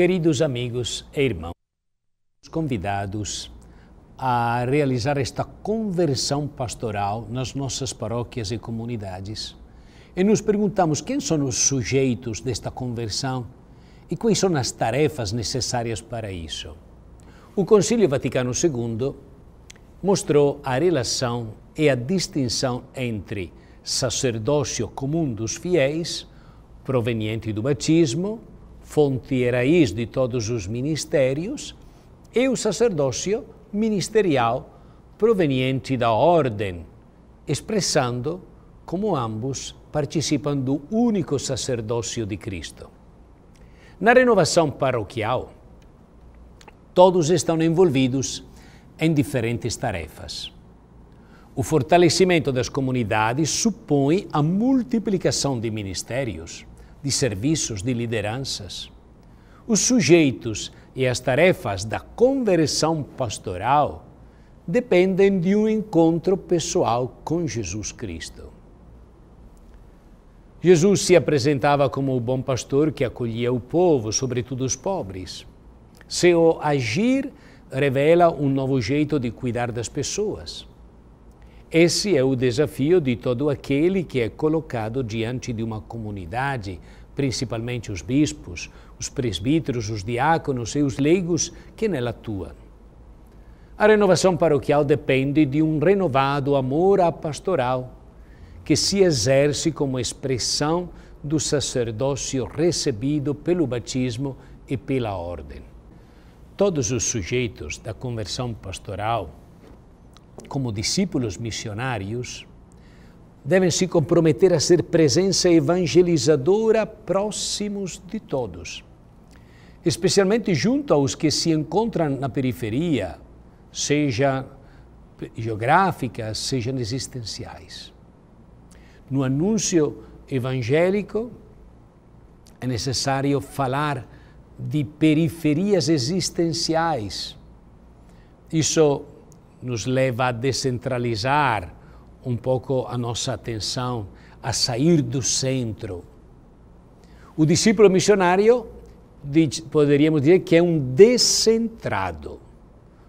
Queridos amigos e irmãos, convidados a realizar esta conversão pastoral nas nossas paróquias e comunidades. E nos perguntamos quem são os sujeitos desta conversão e quais são as tarefas necessárias para isso. O Concílio Vaticano II mostrou a relação e a distinção entre sacerdócio comum dos fiéis, proveniente do batismo, raiz de todos os ministérios, e é o sacerdócio ministerial proveniente da ordem, expressando como ambos participam do único sacerdócio de Cristo. Na renovação paroquial, todos estão envolvidos em diferentes tarefas. O fortalecimento das comunidades supõe a multiplicação de ministérios de serviços, de lideranças. Os sujeitos e as tarefas da conversão pastoral dependem de um encontro pessoal com Jesus Cristo. Jesus se apresentava como o bom pastor que acolhia o povo, sobretudo os pobres. Seu agir revela um novo jeito de cuidar das pessoas. Esse é o desafio de todo aquele que é colocado diante de uma comunidade, principalmente os bispos, os presbíteros, os diáconos e os leigos que nela atuam. A renovação paroquial depende de um renovado amor à pastoral, que se exerce como expressão do sacerdócio recebido pelo batismo e pela ordem. Todos os sujeitos da conversão pastoral como discípulos missionários, devem se comprometer a ser presença evangelizadora próximos de todos, especialmente junto aos que se encontram na periferia, seja geográficas, sejam existenciais. No anúncio evangélico, é necessário falar de periferias existenciais. Isso nos leva a descentralizar um pouco a nossa atenção, a sair do centro. O discípulo missionário, poderíamos dizer que é um descentrado,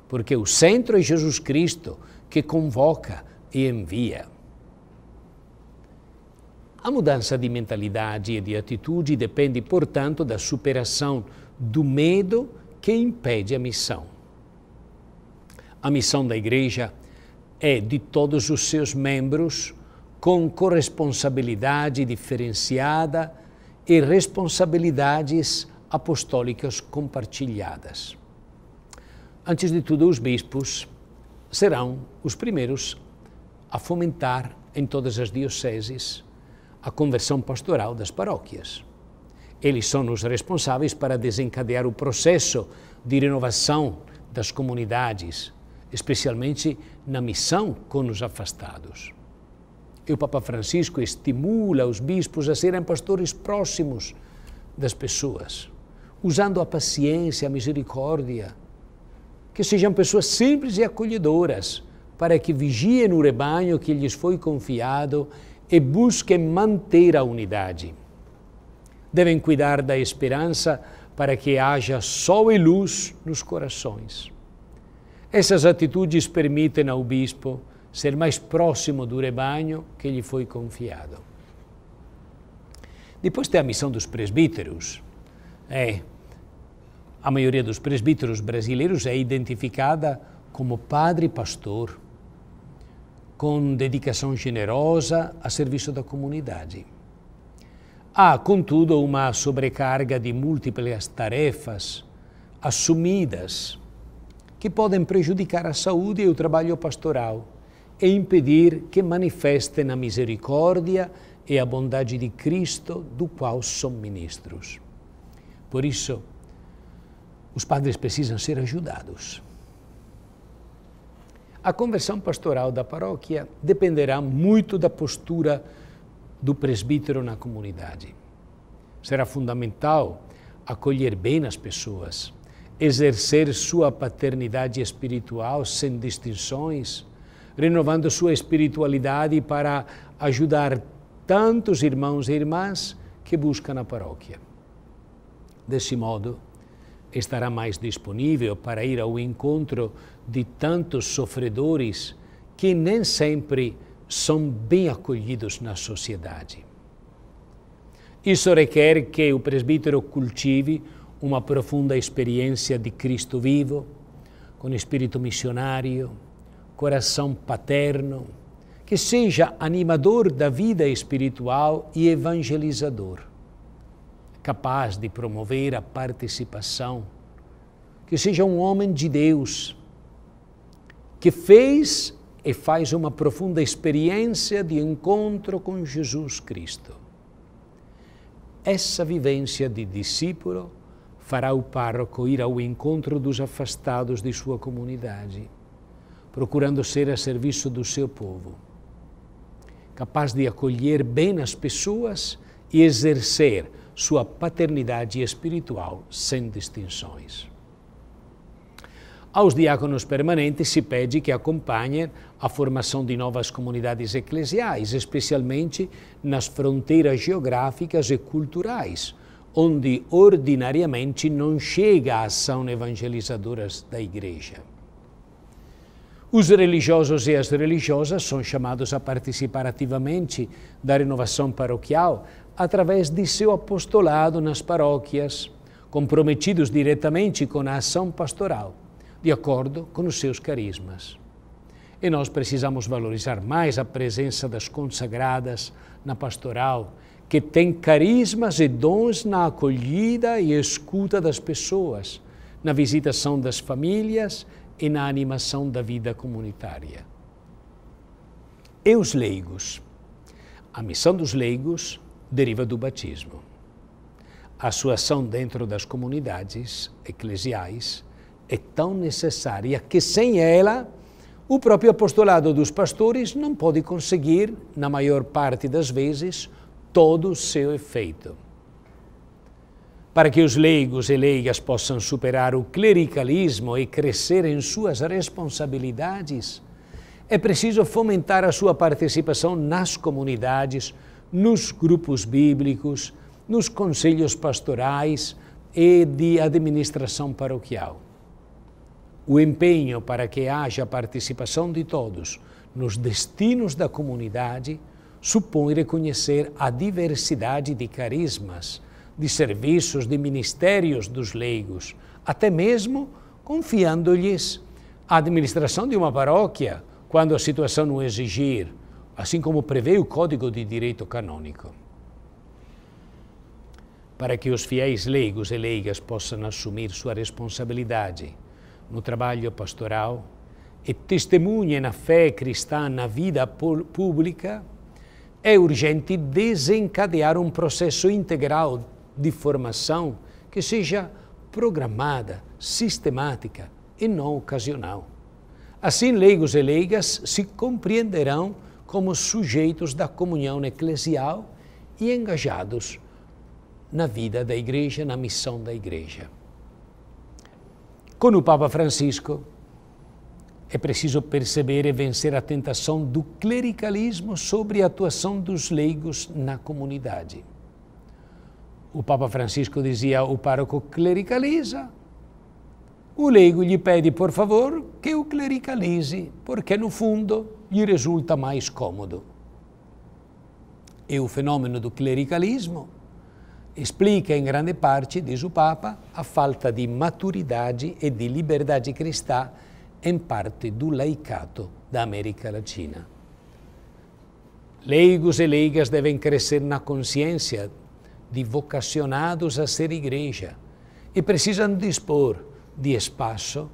porque o centro é Jesus Cristo que convoca e envia. A mudança de mentalidade e de atitude depende, portanto, da superação do medo que impede a missão. A missão da Igreja é de todos os seus membros com corresponsabilidade diferenciada e responsabilidades apostólicas compartilhadas. Antes de tudo, os bispos serão os primeiros a fomentar em todas as dioceses a conversão pastoral das paróquias. Eles são os responsáveis para desencadear o processo de renovação das comunidades especialmente na missão com os afastados. E o Papa Francisco estimula os bispos a serem pastores próximos das pessoas, usando a paciência, a misericórdia, que sejam pessoas simples e acolhedoras, para que vigiem o rebanho que lhes foi confiado e busquem manter a unidade. Devem cuidar da esperança para que haja sol e luz nos corações. Essas atitudes permitem ao bispo ser mais próximo do rebanho que lhe foi confiado. Depois tem a missão dos presbíteros. É, a maioria dos presbíteros brasileiros é identificada como padre pastor, com dedicação generosa a serviço da comunidade. Há, contudo, uma sobrecarga de múltiplas tarefas assumidas que podem prejudicar a saúde e o trabalho pastoral e impedir que manifestem a misericórdia e a bondade de Cristo, do qual são ministros. Por isso, os padres precisam ser ajudados. A conversão pastoral da paróquia dependerá muito da postura do presbítero na comunidade. Será fundamental acolher bem as pessoas, exercer sua paternidade espiritual sem distinções, renovando sua espiritualidade para ajudar tantos irmãos e irmãs que buscam a paróquia. Desse modo, estará mais disponível para ir ao encontro de tantos sofredores que nem sempre são bem acolhidos na sociedade. Isso requer que o presbítero cultive uma profunda experiência de Cristo vivo, com espírito missionário, coração paterno, que seja animador da vida espiritual e evangelizador, capaz de promover a participação, que seja um homem de Deus, que fez e faz uma profunda experiência de encontro com Jesus Cristo. Essa vivência de discípulo fará o pároco ir ao encontro dos afastados de sua comunidade, procurando ser a serviço do seu povo, capaz de acolher bem as pessoas e exercer sua paternidade espiritual sem distinções. Aos diáconos permanentes se pede que acompanhem a formação de novas comunidades eclesiais, especialmente nas fronteiras geográficas e culturais, onde ordinariamente não chega a ação evangelizadora da igreja. Os religiosos e as religiosas são chamados a participar ativamente da renovação paroquial através de seu apostolado nas paróquias, comprometidos diretamente com a ação pastoral, de acordo com os seus carismas. E nós precisamos valorizar mais a presença das consagradas na pastoral, que tem carismas e dons na acolhida e escuta das pessoas, na visitação das famílias e na animação da vida comunitária. E os leigos? A missão dos leigos deriva do batismo. A sua ação dentro das comunidades eclesiais é tão necessária que, sem ela, o próprio apostolado dos pastores não pode conseguir, na maior parte das vezes, todo o seu efeito. Para que os leigos e leigas possam superar o clericalismo e crescer em suas responsabilidades, é preciso fomentar a sua participação nas comunidades, nos grupos bíblicos, nos conselhos pastorais e de administração paroquial. O empenho para que haja participação de todos nos destinos da comunidade supõe reconhecer a diversidade de carismas, de serviços, de ministérios dos leigos, até mesmo confiando-lhes a administração de uma paróquia, quando a situação o exigir, assim como prevê o Código de Direito Canônico. Para que os fiéis leigos e leigas possam assumir sua responsabilidade no trabalho pastoral e testemunhem a fé cristã na vida pública, é urgente desencadear um processo integral de formação que seja programada, sistemática e não ocasional. Assim, leigos e leigas se compreenderão como sujeitos da comunhão eclesial e engajados na vida da igreja, na missão da igreja. Com o Papa Francisco, é preciso perceber e vencer a tentação do clericalismo sobre a atuação dos leigos na comunidade. O Papa Francisco dizia: o pároco clericaliza. O leigo lhe pede, por favor, que o clericalize, porque no fundo lhe resulta mais cômodo. E o fenômeno do clericalismo explica em grande parte, diz o Papa, a falta de maturidade e de liberdade cristã em parte do laicato da América Latina. Leigos e leigas devem crescer na consciência de vocacionados a ser igreja e precisam dispor de espaço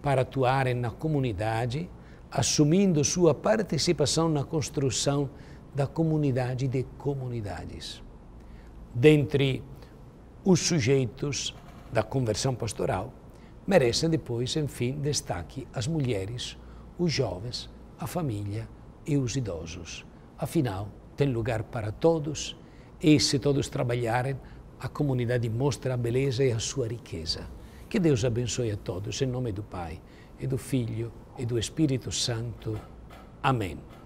para atuarem na comunidade, assumindo sua participação na construção da comunidade de comunidades. Dentre os sujeitos da conversão pastoral, merecem depois, enfim, destaque as mulheres, os jovens, a família e os idosos. Afinal, tem lugar para todos e, se todos trabalharem, a comunidade mostra a beleza e a sua riqueza. Que Deus abençoe a todos, em nome do Pai, e do Filho, e do Espírito Santo. Amém.